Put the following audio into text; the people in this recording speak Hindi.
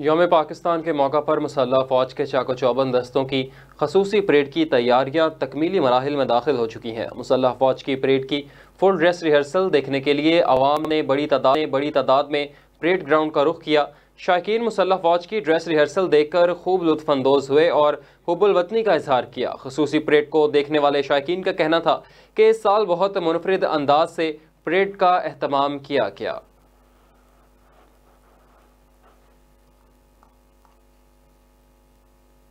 योम पाकिस्तान के मौका पर मसल्ह फ़ौज के चाको चौबंद दस्तों की खसूसी परेड की तैयारियां तकमीली मराहल में दाखिल हो चुकी हैं मसल्ह फ़ौज की परेड की फुल ड्रेस रिहर्सल देखने के लिए आवाम ने बड़ी तादाद बड़ी तादाद में परेड ग्राउंड का रुख किया शायकीन मसल्ह फ़ौज की ड्रेस रिहर्सल देखकर खूब लुफानंदोज़ हुए और हुबुलवतनी का इजहार किया खसूसी परेड को देखने वाले शायकीन का कहना था कि इस साल बहुत मुनफरद अंदाज से परेड का अहतमाम किया गया